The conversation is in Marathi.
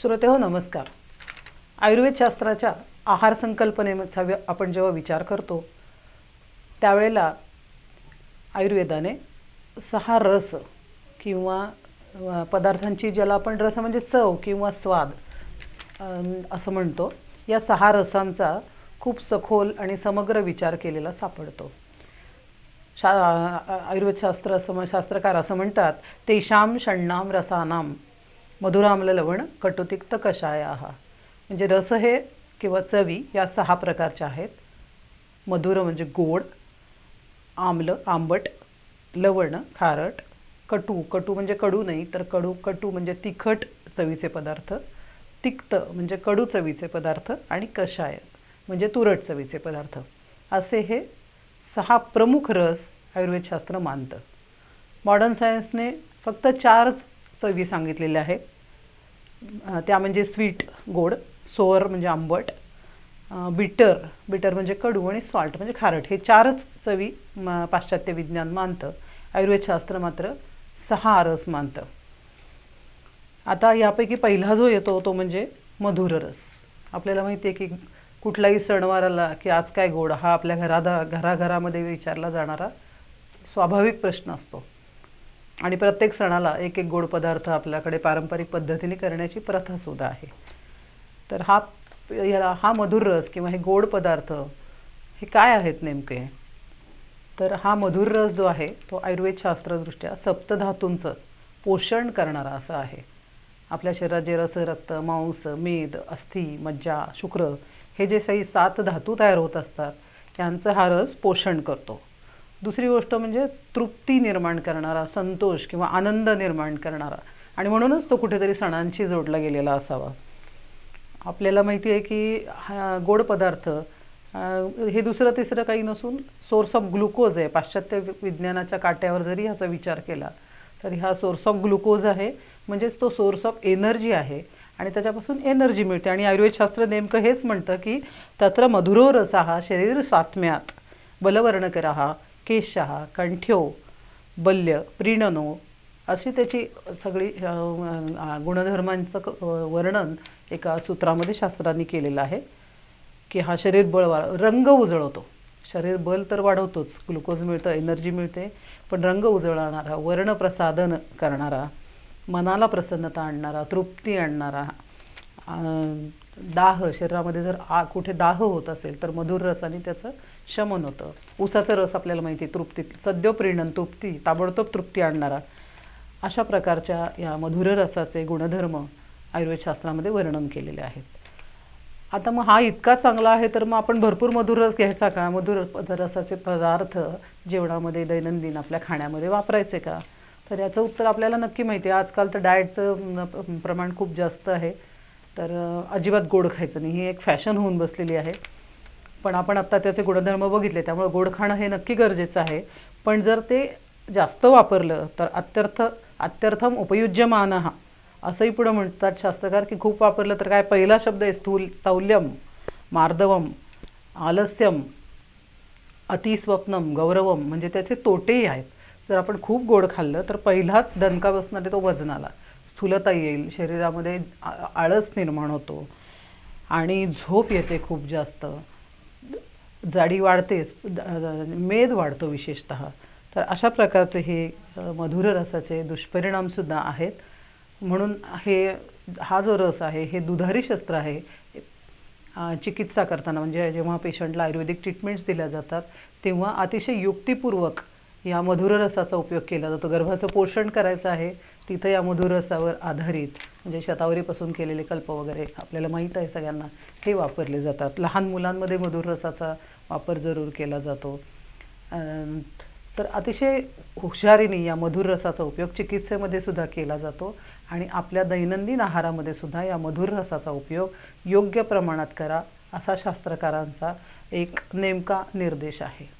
श्रोते हो नमस्कार आयुर्वेद शास्त्राच्या आहार संकल्पनेचा आपण जेव्हा विचार करतो त्यावेळेला आयुर्वेदाने सहा रस किंवा पदार्थांची ज्याला आपण रस म्हणजे चव किंवा स्वाद असं म्हणतो या सहा रसांचा खूप सखोल आणि समग्र विचार केलेला सापडतो शा आयुर्वेदशास्त्र असं शास्त्रकार असं म्हणतात तेषाम षण्णाम रसानाम मधुराम्ल कटुतिक्त कषाया म्हणजे रस हे किंवा चवी या सहा प्रकारच्या आहेत मधुर म्हणजे गोड आम्ल आंबट लवण खारट कटू कटू म्हणजे कडू नाही तर कडू कटू म्हणजे तिखट चवीचे पदार्थ तिक्त म्हणजे कडू चवीचे पदार्थ आणि कषाय म्हणजे तुरट चवीचे पदार्थ असे हे सहा प्रमुख रस आयुर्वेदशास्त्र मानतं मॉडर्न सायन्सने फक्त चारच चवी सांगितलेल्या आहेत त्या म्हणजे स्वीट गोड सोअर म्हणजे आंबट बिटर बिटर म्हणजे कडू आणि सॉल्ट म्हणजे खारट हे चारच चवी पाश्चात्य विज्ञान मानतं आयुर्वेदशास्त्र मात्र सहा रस मानतं आता यापैकी पहिला जो येतो तो म्हणजे मधुर रस आपल्याला माहिती आहे की कुठलाही सणवाराला की आज काय गोड हा आपल्या घरादा घराघरामध्ये विचारला जाणारा स्वाभाविक प्रश्न असतो आणि प्रत्येक सणाला एक एक गोड पदार्थ आपल्याकडे पारंपरिक पद्धतीने करण्याची प्रथासुद्धा आहे तर हा याला हा मधुर रस किंवा हे गोड पदार्थ हे काय आहेत नेमके तर हा मधुर रस जो आहे तो आयुर्वेदशास्त्रदृष्ट्या सप्तधातूंचं पोषण करणारा असं आहे आपल्या शरीरात जे रस रक्त मांस मेद अस्थि मज्जा शुक्र हे जे सही सात धातू तयार होत असतात त्यांचं हा रस पोषण करतो दुसरी गोष्ट म्हणजे तृप्ती निर्माण करणारा संतोष किंवा आनंद निर्माण करणारा आणि म्हणूनच तो कुठेतरी सणांशी जोडला गेलेला असावा आपल्याला माहिती आहे की हा गोड पदार्थ हे दुसरं तिसरं काही नसून सोर्स ऑफ ग्लुकोज आहे पाश्चात्य विज्ञानाच्या काट्यावर जरी ह्याचा विचार केला तरी हा सोर्स ऑफ ग्लुकोज आहे म्हणजेच तो सोर्स ऑफ एनर्जी आहे आणि त्याच्यापासून एनर्जी मिळते आणि आयुर्वेदशास्त्र नेमकं हेच म्हणतं की तत्र मधुरो रसा हा शरीर सात्म्यात बलवर्ण करा हा केशहा कंठ्यो बल्य प्रीणनो अशी त्याची सगळी गुणधर्मांचं वर्णन एका सूत्रामध्ये शास्त्रांनी केलेलं आहे की हा शरीर बळ वा रंग उजळवतो शरीर बल तर वाढवतोच ग्लुकोज मिळतं एनर्जी मिळते पण रंग उजळणारा वर्णप्रसादन करणारा मनाला प्रसन्नता आणणारा तृप्ती आणणारा दाह शरीरामध्ये जर आ कुठे दाह होत असेल तर मधुर रसाने त्याचं शमन होतं उसाचा रस आपल्याला माहिती आहे तृप्ती सद्योप्रीणन तृप्ती ताबडतोब तृप्ती आणणारा अशा प्रकारच्या या मधुर रसाचे गुणधर्म आयुर्वेदशास्त्रामध्ये वर्णन केलेले आहेत आता मग हा इतका चांगला आहे तर मग आपण भरपूर मधुर रस घ्यायचा का मधुर रसाचे पदार्थ जेवणामध्ये दैनंदिन आपल्या खाण्यामध्ये वापरायचे का तर याचं उत्तर आपल्याला नक्की माहिती आहे आजकाल तर डाएटचं प्रमाण खूप जास्त आहे तर अजिबात गोड खायचं नाही ही एक फॅशन होऊन बसलेली आहे पण आपण आत्ता त्याचे गुणधर्म बघितले त्यामुळे गोड खाणं हे नक्की गरजेचं आहे पण जर ते जास्त वापरलं तर अत्यर्थ अत्यर्थम उपयुज्यमान हा असंही पुढं म्हणतात शास्त्रकार की खूप वापरलं तर काय पहिला शब्द आहे स्थूल स्थौल्यम मार्दवम आलस्यम अतिस्वप्नम गौरवम म्हणजे त्याचे तोटेही आहेत जर आपण खूप गोड खाल्लं तर पहिलाच दणका बसणारे तो वजनाला स्थूलता येईल शरीरामध्ये आळस निर्माण होतो आणि झोप येते खूप जास्त जाडी वाढतेच मेद वाढतो विशेषत तर अशा प्रकारचे हे मधुर रसाचे दुष्परिणामसुद्धा आहेत म्हणून हे हा जो रस आहे हे दुधारी शस्त्र आहे चिकित्सा करताना म्हणजे जेव्हा पेशंटला आयुर्वेदिक ट्रीटमेंट्स दिल्या जातात तेव्हा अतिशय युक्तिपूर्वक या मधुर रसाचा उपयोग केला जातो गर्भाचं पोषण करायचं आहे तिथं या मधुर रसावर आधारित म्हणजे शतावरीपासून केलेले कल्प वगैरे आपल्याला माहीत आहे सगळ्यांना हे वापरले जातात लहान मुलांमध्ये मधुर रसाचा वापर जरूर केला जातो तर अतिशय हुशारीने या मधुर रसाचा उपयोग चिकित्सेमध्ये सुद्धा केला जातो आणि आपल्या दैनंदिन आहारामध्ये सुद्धा या मधुर रसाचा उपयोग योग्य प्रमाणात करा असा शास्त्रकारांचा एक नेमका निर्देश आहे